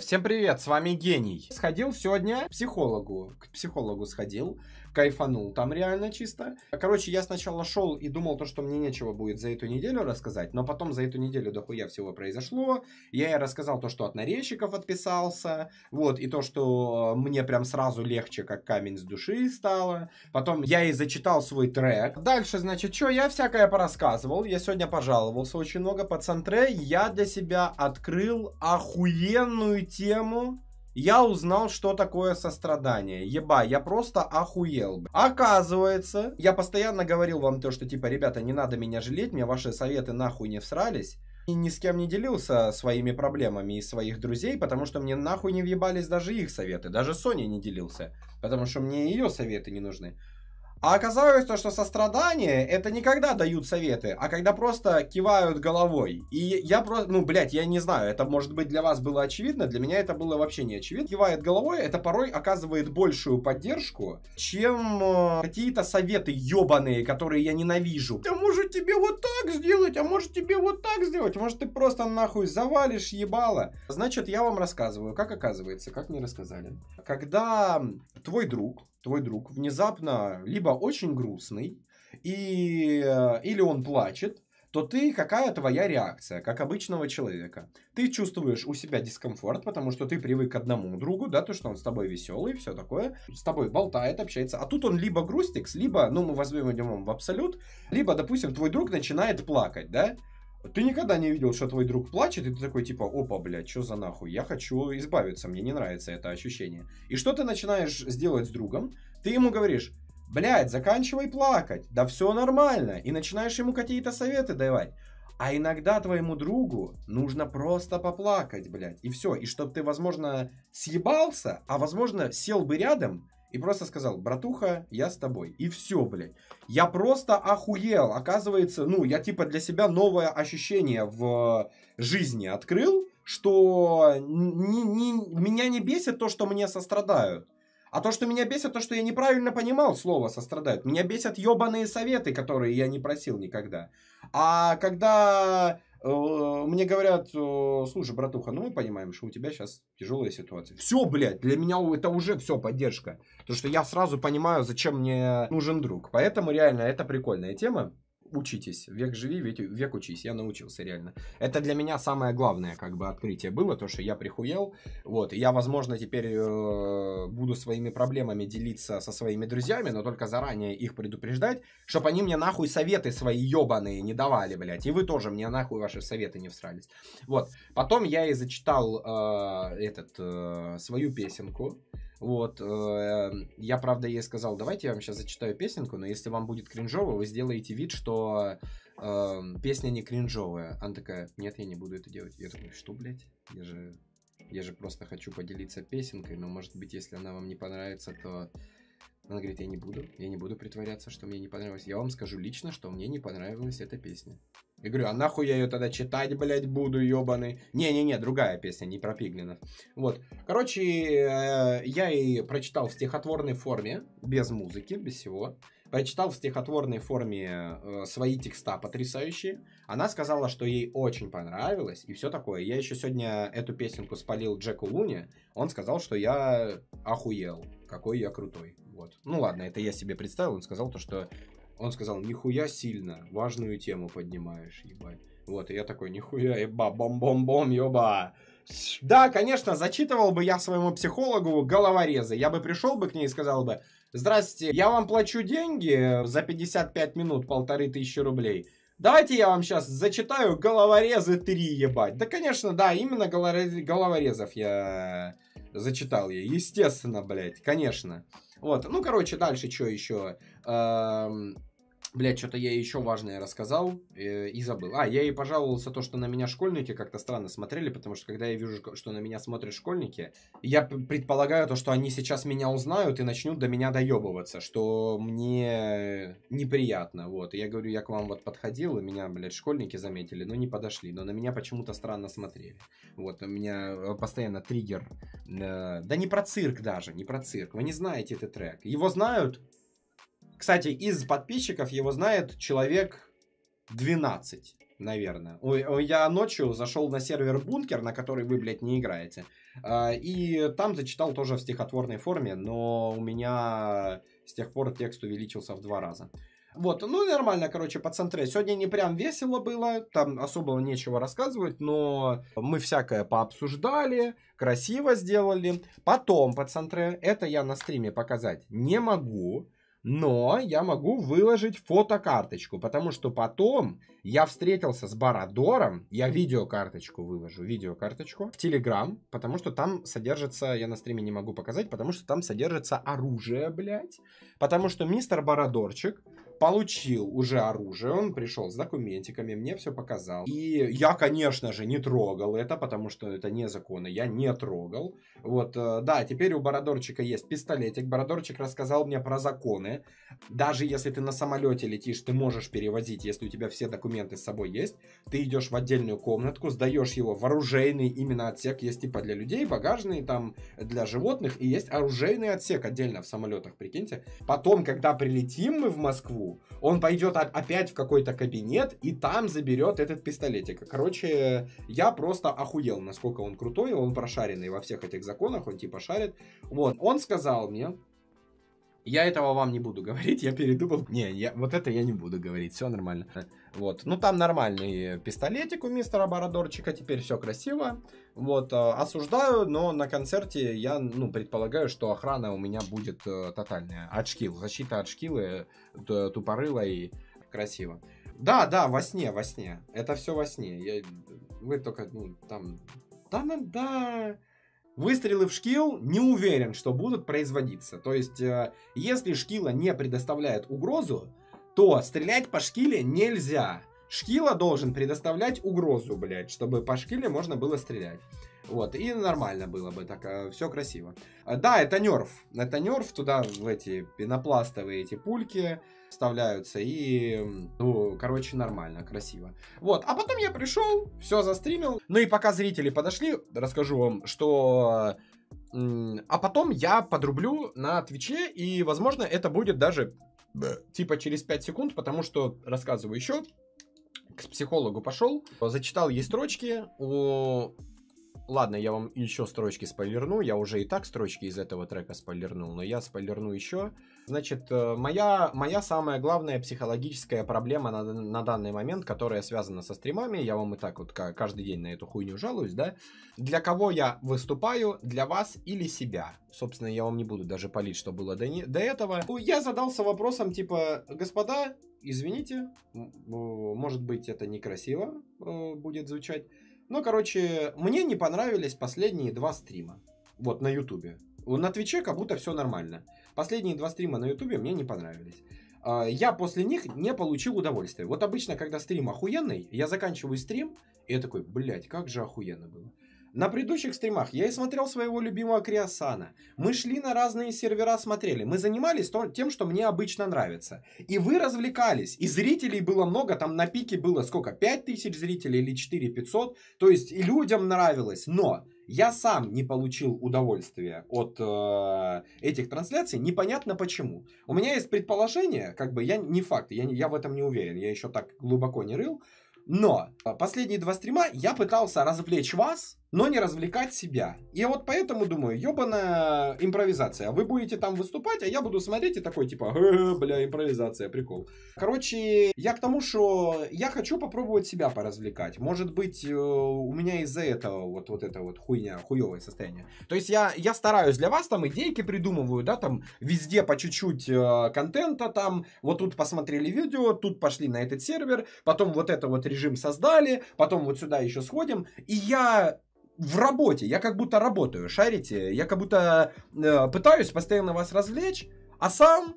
Всем привет, с вами Гений. Сходил сегодня к психологу. К психологу сходил кайфанул там реально чисто. Короче, я сначала шел и думал то, что мне нечего будет за эту неделю рассказать, но потом за эту неделю дохуя всего произошло. Я и рассказал то, что от нарезчиков отписался, вот, и то, что э, мне прям сразу легче, как камень с души стало. Потом я и зачитал свой трек. Дальше, значит, что я всякое порассказывал. Я сегодня пожаловался очень много по центре. Я для себя открыл охуенную тему я узнал, что такое сострадание. Еба, я просто охуел. Оказывается, я постоянно говорил вам то, что типа, ребята, не надо меня жалеть, мне ваши советы нахуй не всрались. И ни с кем не делился своими проблемами и своих друзей, потому что мне нахуй не въебались даже их советы. Даже Соня не делился, потому что мне ее советы не нужны. А оказалось то, что сострадание это не когда дают советы, а когда просто кивают головой. И я просто, ну, блядь, я не знаю, это может быть для вас было очевидно, для меня это было вообще не очевидно. Кивает головой, это порой оказывает большую поддержку, чем э, какие-то советы ебаные, которые я ненавижу. А может тебе вот так сделать, а может тебе вот так сделать, может ты просто нахуй завалишь ебало. Значит, я вам рассказываю, как оказывается, как мне рассказали. Когда твой друг твой друг внезапно либо очень грустный, и, э, или он плачет, то ты, какая твоя реакция, как обычного человека? Ты чувствуешь у себя дискомфорт, потому что ты привык к одному другу, да, то, что он с тобой веселый, все такое, с тобой болтает, общается. А тут он либо грустикс, либо, ну, мы возьмем идем в абсолют, либо, допустим, твой друг начинает плакать, да, ты никогда не видел, что твой друг плачет, и ты такой типа, опа, блядь, что за нахуй, я хочу избавиться, мне не нравится это ощущение. И что ты начинаешь сделать с другом? Ты ему говоришь, блядь, заканчивай плакать, да все нормально, и начинаешь ему какие-то советы давать. А иногда твоему другу нужно просто поплакать, блядь, и все. И чтоб ты, возможно, съебался, а, возможно, сел бы рядом и просто сказал, братуха, я с тобой. И все, блядь. Я просто охуел. Оказывается, ну, я типа для себя новое ощущение в жизни открыл, что не, не, меня не бесит то, что мне сострадают. А то, что меня бесит, то, что я неправильно понимал слово «сострадают». Меня бесят ебаные советы, которые я не просил никогда. А когда Э, мне говорят, э, слушай, братуха, ну мы понимаем, что у тебя сейчас тяжелая ситуация. Все, блядь, для меня это уже все поддержка. Потому что я сразу понимаю, зачем мне нужен друг. Поэтому реально это прикольная тема учитесь. Век живи, век, век учись. Я научился реально. Это для меня самое главное как бы открытие было, то, что я прихуел. Вот, я, возможно, теперь э, буду своими проблемами делиться со своими друзьями, но только заранее их предупреждать, чтобы они мне нахуй советы свои ебаные не давали, блядь. И вы тоже мне нахуй ваши советы не всрались. Вот. Потом я и зачитал э, этот, э, свою песенку. Вот. Э, я, правда, ей сказал, давайте я вам сейчас зачитаю песенку, но если вам будет кринжово, вы сделаете вид, что э, песня не кринжовая. Она такая, нет, я не буду это делать. Я такой, что, блядь? Я же, я же просто хочу поделиться песенкой, но, может быть, если она вам не понравится, то... Она говорит, я не буду, я не буду притворяться, что мне не понравилось. Я вам скажу лично, что мне не понравилась эта песня. И говорю, а нахуй я ее тогда читать, блядь, буду, ебаный. Не-не-не, другая песня, не про Пиглина. Вот. Короче, э, я и прочитал в стихотворной форме, без музыки, без всего. Прочитал в стихотворной форме э, свои текста потрясающие. Она сказала, что ей очень понравилось и все такое. Я еще сегодня эту песенку спалил Джеку Луне. Он сказал, что я охуел, какой я крутой. Вот. Ну ладно, это я себе представил. Он сказал то, что он сказал, нихуя сильно, важную тему поднимаешь, ебать. Вот, и я такой, нихуя, еба, бом-бом-бом, еба. Да, конечно, зачитывал бы я своему психологу головорезы. Я бы пришел бы к ней и сказал бы, здрасте, я вам плачу деньги за 55 минут, полторы тысячи рублей. Давайте я вам сейчас зачитаю головорезы 3, ебать. Да, конечно, да, именно головорезов я зачитал ей. Естественно, блядь, конечно. Вот, ну, короче, дальше что еще? Эм... Блять, что-то я еще важное рассказал э, и забыл. А, я ей пожаловался то, что на меня школьники как-то странно смотрели, потому что когда я вижу, что на меня смотрят школьники, я предполагаю то, что они сейчас меня узнают и начнут до меня доебываться, что мне неприятно, вот. И я говорю, я к вам вот подходил, и меня, блядь, школьники заметили, но не подошли, но на меня почему-то странно смотрели. Вот, у меня э, постоянно триггер. Э, да не про цирк даже, не про цирк, вы не знаете этот трек. Его знают, кстати, из подписчиков его знает человек 12 наверное. Ой, я ночью зашел на сервер Бункер, на который вы, блядь, не играете. А, и там зачитал тоже в стихотворной форме, но у меня с тех пор текст увеличился в два раза. Вот, ну нормально, короче, по центре. Сегодня не прям весело было, там особо нечего рассказывать, но мы всякое пообсуждали, красиво сделали. Потом по центре, это я на стриме показать не могу, но я могу выложить фотокарточку, потому что потом я встретился с Барадором, я видеокарточку выложу, видеокарточку в Телеграм, потому что там содержится, я на стриме не могу показать, потому что там содержится оружие, блядь, потому что мистер Барадорчик получил уже оружие, он пришел с документиками, мне все показал. И я, конечно же, не трогал это, потому что это незаконно, я не трогал. Вот, э, да, теперь у Бородорчика есть пистолетик. Бородорчик рассказал мне про законы. Даже если ты на самолете летишь, ты можешь перевозить, если у тебя все документы с собой есть. Ты идешь в отдельную комнатку, сдаешь его в оружейный именно отсек. Есть типа для людей, багажный, там для животных. И есть оружейный отсек отдельно в самолетах, прикиньте. Потом, когда прилетим мы в Москву, он пойдет опять в какой-то кабинет и там заберет этот пистолетик. Короче, я просто охуел, насколько он крутой, он прошаренный во всех этих законах, он типа шарит. Вот, он сказал мне, я этого вам не буду говорить, я передумал. Не, я, вот это я не буду говорить, все нормально. Вот, ну там нормальный пистолетик у мистера Бородорчика, теперь все красиво. Вот, э, осуждаю, но на концерте я, ну, предполагаю, что охрана у меня будет э, тотальная. От шкил, защита от шкилы, э, тупорыла и красиво. Да, да, во сне, во сне. Это все во сне. Я... Вы только, ну, там... Да, да, да. Выстрелы в шкил не уверен, что будут производиться. То есть, э, если шкила не предоставляет угрозу, то стрелять по шкиле нельзя. Шкила должен предоставлять угрозу, блядь, чтобы по шкиле можно было стрелять. Вот, и нормально было бы, так, э, все красиво. Э, да, это нерв, это нерв, туда в эти пенопластовые эти пульки, вставляются. И, ну, короче, нормально, красиво. Вот, а потом я пришел, все застримил. Ну и пока зрители подошли, расскажу вам, что... А потом я подрублю на Твиче, и, возможно, это будет даже типа через 5 секунд, потому что, рассказываю еще, к психологу пошел, зачитал ей строчки, у Ладно, я вам еще строчки спойлерну. Я уже и так строчки из этого трека спойлернул, но я спойлерну еще. Значит, э, моя, моя самая главная психологическая проблема на, на данный момент, которая связана со стримами, я вам и так вот каждый день на эту хуйню жалуюсь, да? Для кого я выступаю? Для вас или себя? Собственно, я вам не буду даже палить, что было до, не, до этого. Я задался вопросом, типа, господа, извините, может быть, это некрасиво э, будет звучать, ну, короче, мне не понравились последние два стрима. Вот, на Ютубе. На Твиче как будто все нормально. Последние два стрима на Ютубе мне не понравились. А, я после них не получил удовольствия. Вот обычно, когда стрим охуенный, я заканчиваю стрим, и я такой, блядь, как же охуенно было. На предыдущих стримах я и смотрел своего любимого Криосана. Мы шли на разные сервера, смотрели. Мы занимались тем, что мне обычно нравится. И вы развлекались. И зрителей было много. Там на пике было сколько? 5 тысяч зрителей или 4 500. То есть и людям нравилось. Но я сам не получил удовольствия от э, этих трансляций, непонятно почему. У меня есть предположение, как бы я не факт, я, я в этом не уверен, я еще так глубоко не рыл, но э, последние два стрима я пытался развлечь вас но не развлекать себя. И вот поэтому думаю, ебаная импровизация. Вы будете там выступать, а я буду смотреть и такой типа, э, бля, импровизация, прикол. Короче, я к тому, что я хочу попробовать себя поразвлекать. Может быть, э, у меня из-за этого вот, вот это вот хуйня, хуевое состояние. То есть я, я стараюсь для вас там идейки придумываю, да, там везде по чуть-чуть э, контента там, вот тут посмотрели видео, тут пошли на этот сервер, потом вот это вот режим создали, потом вот сюда еще сходим. И я в работе, я как будто работаю, шарите, я как будто э, пытаюсь постоянно вас развлечь, а сам,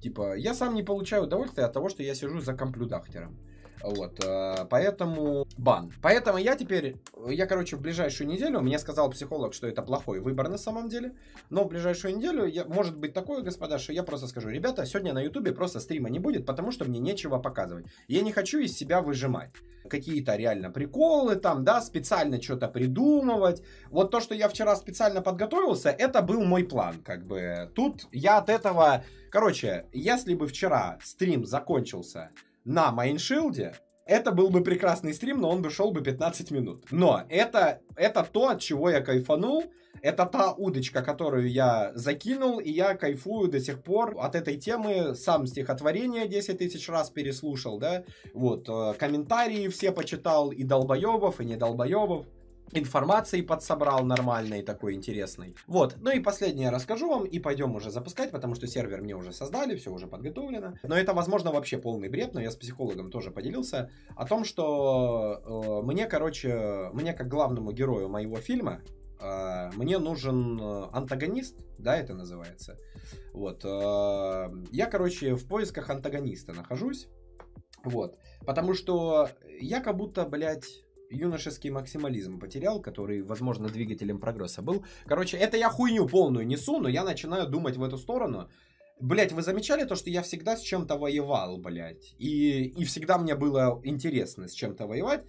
типа, я сам не получаю удовольствия от того, что я сижу за комплюдахтером. Вот, э, поэтому бан. Поэтому я теперь, я, короче, в ближайшую неделю, мне сказал психолог, что это плохой выбор на самом деле, но в ближайшую неделю я, может быть такое, господа, что я просто скажу, ребята, сегодня на ютубе просто стрима не будет, потому что мне нечего показывать. Я не хочу из себя выжимать какие-то реально приколы там, да, специально что-то придумывать. Вот то, что я вчера специально подготовился, это был мой план, как бы. Тут я от этого... Короче, если бы вчера стрим закончился на Майншилде, это был бы прекрасный стрим, но он бы шел бы 15 минут. Но это, это то, от чего я кайфанул. Это та удочка, которую я закинул, и я кайфую до сих пор от этой темы. Сам стихотворение 10 тысяч раз переслушал, да, вот, э, комментарии все почитал, и долбоебов, и не долбоебов информации подсобрал нормальной, такой интересной. Вот, ну и последнее расскажу вам и пойдем уже запускать, потому что сервер мне уже создали, все уже подготовлено. Но это, возможно, вообще полный бред, но я с психологом тоже поделился о том, что э, мне, короче, мне как главному герою моего фильма, э, мне нужен э, антагонист, да, это называется. Вот, э, я, короче, в поисках антагониста нахожусь, вот, потому что я как будто, блядь, юношеский максимализм потерял, который, возможно, двигателем прогресса был. Короче, это я хуйню полную несу, но я начинаю думать в эту сторону. Блять, вы замечали то, что я всегда с чем-то воевал, блять, И, и всегда мне было интересно с чем-то воевать.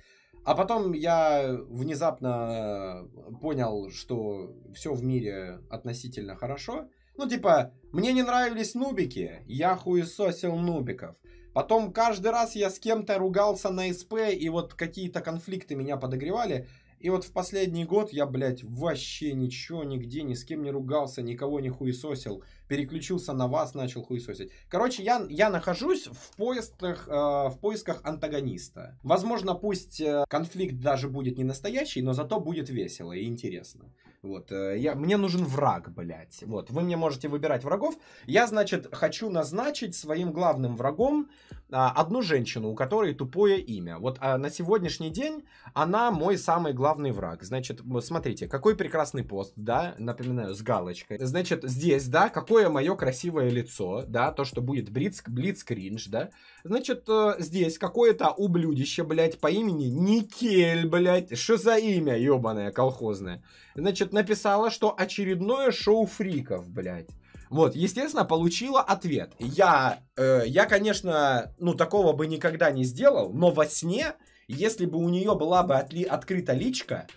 А потом я внезапно э, понял, что все в мире относительно хорошо. Ну, типа, мне не нравились нубики, я хуесосил нубиков. Потом каждый раз я с кем-то ругался на СП, и вот какие-то конфликты меня подогревали. И вот в последний год я, блядь, вообще ничего, нигде, ни с кем не ругался, никого не хуесосил. Переключился на вас, начал хуесосить. Короче, я, я нахожусь в поисках, э, в поисках антагониста. Возможно, пусть э, конфликт даже будет не настоящий, но зато будет весело и интересно. Вот, э, я, мне нужен враг, блядь. Вот, вы мне можете выбирать врагов. Я, значит, хочу назначить своим главным врагом а, одну женщину, у которой тупое имя. Вот а, на сегодняшний день она мой самый главный враг. Значит, смотрите, какой прекрасный пост, да, напоминаю, с галочкой. Значит, здесь, да, какое мое красивое лицо, да, то, что будет блиц, блиц кринж, да. Значит, э, здесь какое-то ублюдище, блядь, по имени Никель, блядь, что за имя, ебаное, колхозное. Значит, написала, что очередное шоу фриков, блядь. Вот, естественно, получила ответ. Я, э, я, конечно, ну, такого бы никогда не сделал, но во сне, если бы у нее была бы отли, открыта личка,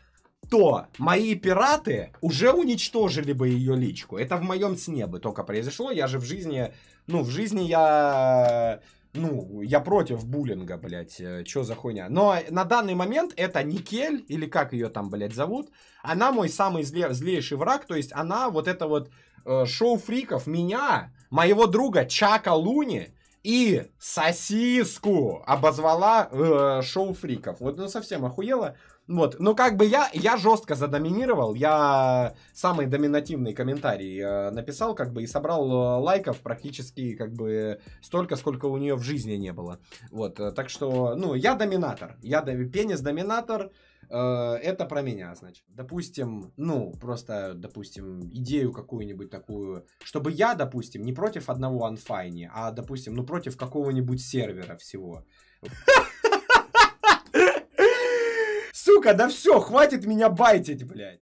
то мои пираты уже уничтожили бы ее личку. Это в моем сне бы только произошло. Я же в жизни, ну, в жизни я... Ну, я против буллинга, блядь, э, чё за хуйня. Но на данный момент это Никель, или как ее там, блядь, зовут, она мой самый зле, злейший враг, то есть она вот это вот Э, шоу фриков меня, моего друга Чака Луни и сосиску обозвала э, шоу фриков. Вот ну совсем охуела. Вот, ну как бы я, я жестко задоминировал, я самый доминативный комментарий э, написал, как бы, и собрал э, лайков практически, как бы, столько, сколько у нее в жизни не было. Вот, э, так что, ну, я доминатор, я пенис-доминатор, э, это про меня, значит. Допустим, ну, просто, допустим, идею какую-нибудь такую, чтобы я, допустим, не против одного анфайни, а, допустим, ну, против какого-нибудь сервера всего. Сука, да все, хватит меня байтить, блядь.